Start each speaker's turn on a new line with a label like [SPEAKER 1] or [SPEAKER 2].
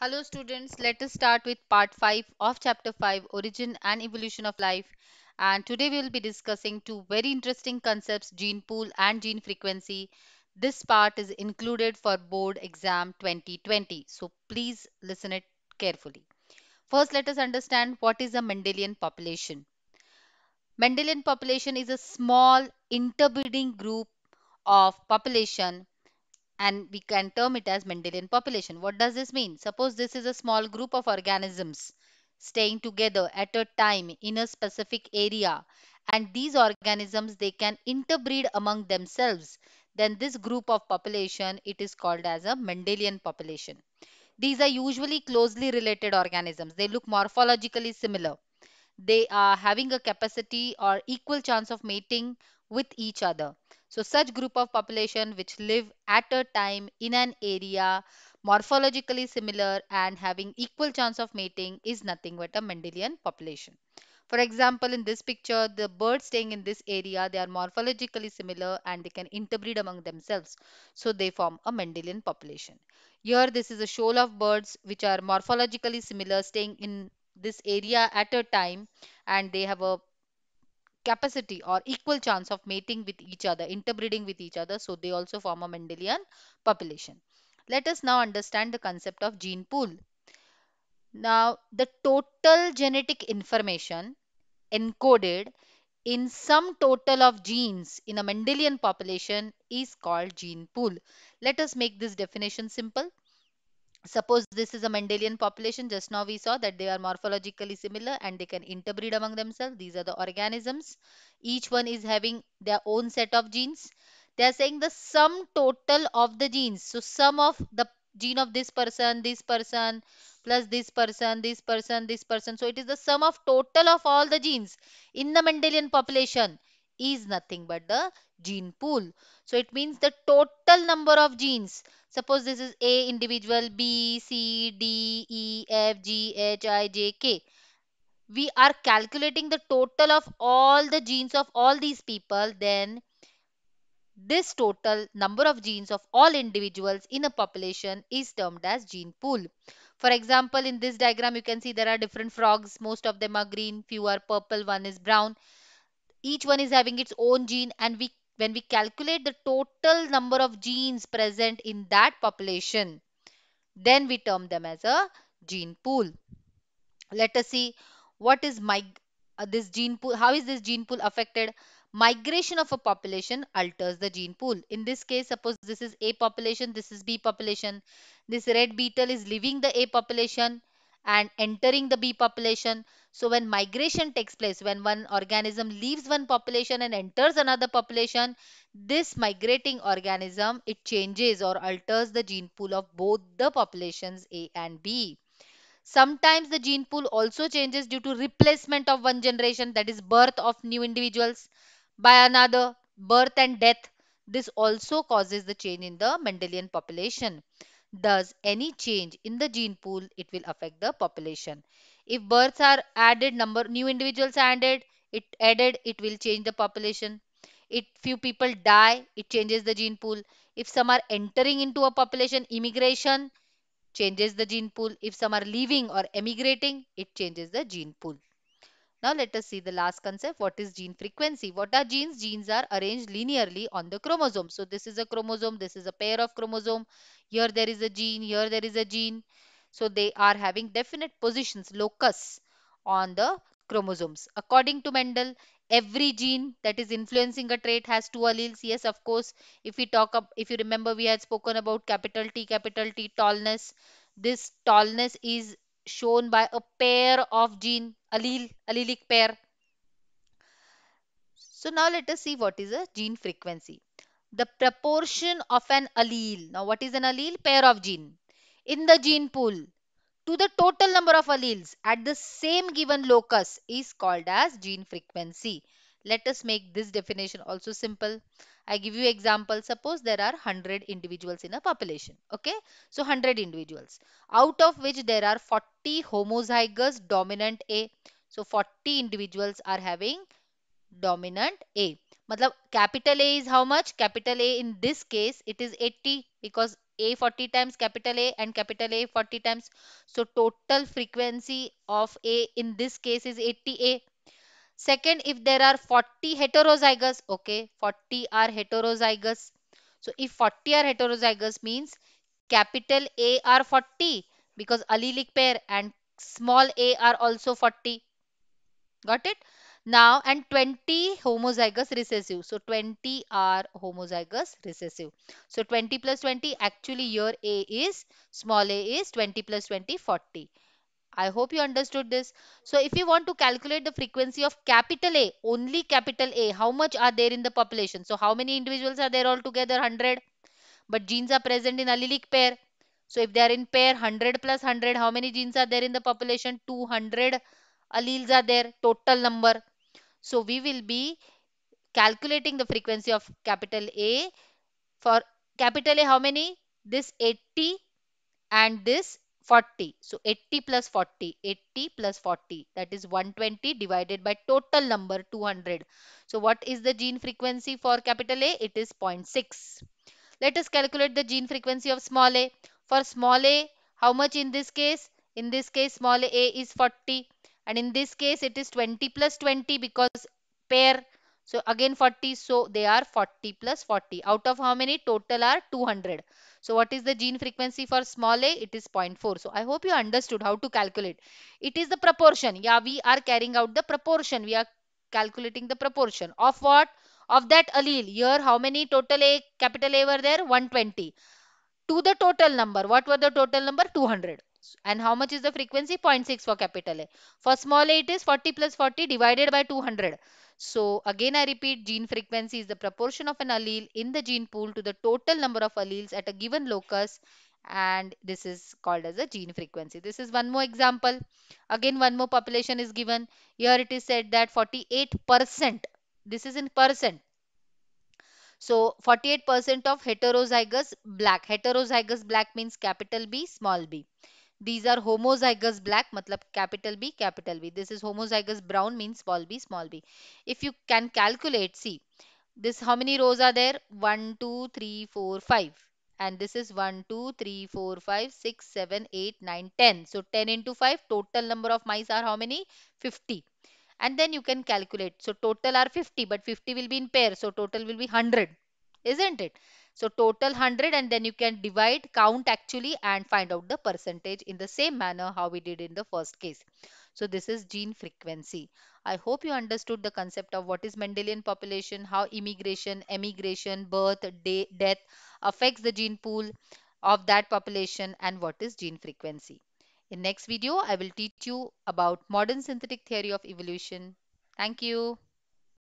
[SPEAKER 1] Hello students, let us start with part 5 of chapter 5 Origin and Evolution of Life and today we will be discussing two very interesting concepts gene pool and gene frequency. This part is included for board exam 2020 so please listen it carefully. First let us understand what is a Mendelian population. Mendelian population is a small interbreeding group of population and we can term it as Mendelian population. What does this mean? Suppose this is a small group of organisms staying together at a time in a specific area and these organisms they can interbreed among themselves then this group of population it is called as a Mendelian population. These are usually closely related organisms. They look morphologically similar. They are having a capacity or equal chance of mating with each other so such group of population which live at a time in an area morphologically similar and having equal chance of mating is nothing but a Mendelian population. For example, in this picture, the birds staying in this area, they are morphologically similar and they can interbreed among themselves. So they form a Mendelian population. Here, this is a shoal of birds which are morphologically similar, staying in this area at a time and they have a capacity or equal chance of mating with each other, interbreeding with each other. So they also form a Mendelian population. Let us now understand the concept of gene pool. Now, the total genetic information encoded in some total of genes in a Mendelian population is called gene pool. Let us make this definition simple. Suppose this is a Mendelian population. Just now we saw that they are morphologically similar and they can interbreed among themselves. These are the organisms. Each one is having their own set of genes. They are saying the sum total of the genes. So sum of the gene of this person, this person, plus this person, this person, this person. So it is the sum of total of all the genes in the Mendelian population is nothing but the gene pool. So it means the total number of genes. Suppose this is A individual, B, C, D, E, F, G, H, I, J, K. We are calculating the total of all the genes of all these people. Then this total number of genes of all individuals in a population is termed as gene pool. For example, in this diagram, you can see there are different frogs. Most of them are green, few are purple, one is brown each one is having its own gene and we when we calculate the total number of genes present in that population then we term them as a gene pool let us see what is my uh, this gene pool how is this gene pool affected migration of a population alters the gene pool in this case suppose this is a population this is b population this red beetle is leaving the a population and entering the bee population. So when migration takes place, when one organism leaves one population and enters another population, this migrating organism, it changes or alters the gene pool of both the populations A and B. Sometimes the gene pool also changes due to replacement of one generation, that is birth of new individuals by another, birth and death. This also causes the change in the Mendelian population. Does any change in the gene pool, it will affect the population. If births are added, number new individuals added, it added, it will change the population. If few people die, it changes the gene pool. If some are entering into a population, immigration changes the gene pool. If some are leaving or emigrating, it changes the gene pool. Now let us see the last concept. What is gene frequency? What are genes? Genes are arranged linearly on the chromosome. So this is a chromosome. This is a pair of chromosome. Here there is a gene. Here there is a gene. So they are having definite positions, locus on the chromosomes. According to Mendel, every gene that is influencing a trait has two alleles. Yes, of course, if we talk up, if you remember, we had spoken about capital T, capital T tallness. This tallness is shown by a pair of gene allele, allelic pair. So now let us see what is a gene frequency. The proportion of an allele. Now what is an allele? Pair of gene. In the gene pool to the total number of alleles at the same given locus is called as gene frequency. Let us make this definition also simple. I give you example. Suppose there are 100 individuals in a population. Okay. So 100 individuals. Out of which there are 40 homozygous dominant A. So 40 individuals are having dominant A. Matlab, capital A is how much? Capital A in this case it is 80 because A 40 times capital A and capital A 40 times. So total frequency of A in this case is 80A. Second, if there are 40 heterozygous, okay, 40 are heterozygous. So if 40 are heterozygous means capital A are 40 because allelic pair and small a are also 40. Got it? Now and 20 homozygous recessive. So 20 are homozygous recessive. So 20 plus 20 actually your A is small a is 20 plus 20 40. I hope you understood this. So if you want to calculate the frequency of capital A, only capital A, how much are there in the population? So how many individuals are there altogether? 100. But genes are present in allelic pair. So if they are in pair 100 plus 100, how many genes are there in the population? 200 alleles are there, total number. So we will be calculating the frequency of capital A. For capital A, how many? This 80 and this 40. So 80 plus 40, 80 plus 40 that is 120 divided by total number 200. So what is the gene frequency for capital A? It is 0.6. Let us calculate the gene frequency of small a. For small a, how much in this case? In this case small a is 40 and in this case it is 20 plus 20 because pair so again 40. So they are 40 plus 40. Out of how many? Total are 200. So what is the gene frequency for small a? It is 0.4. So I hope you understood how to calculate. It is the proportion. Yeah, we are carrying out the proportion. We are calculating the proportion of what? Of that allele. Here how many total A, capital A were there? 120. To the total number. What were the total number? 200 and how much is the frequency 0.6 for capital A. For small a it is 40 plus 40 divided by 200. So again I repeat gene frequency is the proportion of an allele in the gene pool to the total number of alleles at a given locus and this is called as a gene frequency. This is one more example. Again one more population is given. Here it is said that 48% this is in percent. So 48% of heterozygous black. Heterozygous black means capital B small b. These are homozygous black, matlab capital B, capital B. This is homozygous brown means small b, small b. If you can calculate, see, this how many rows are there? 1, 2, 3, 4, 5. And this is 1, 2, 3, 4, 5, 6, 7, 8, 9, 10. So 10 into 5, total number of mice are how many? 50 and then you can calculate. So total are 50 but 50 will be in pair so total will be 100 isn't it? So total 100 and then you can divide, count actually and find out the percentage in the same manner how we did in the first case. So this is gene frequency. I hope you understood the concept of what is Mendelian population, how immigration, emigration, birth, de death affects the gene pool of that population and what is gene frequency. In next video, I will teach you about modern synthetic theory of evolution. Thank you.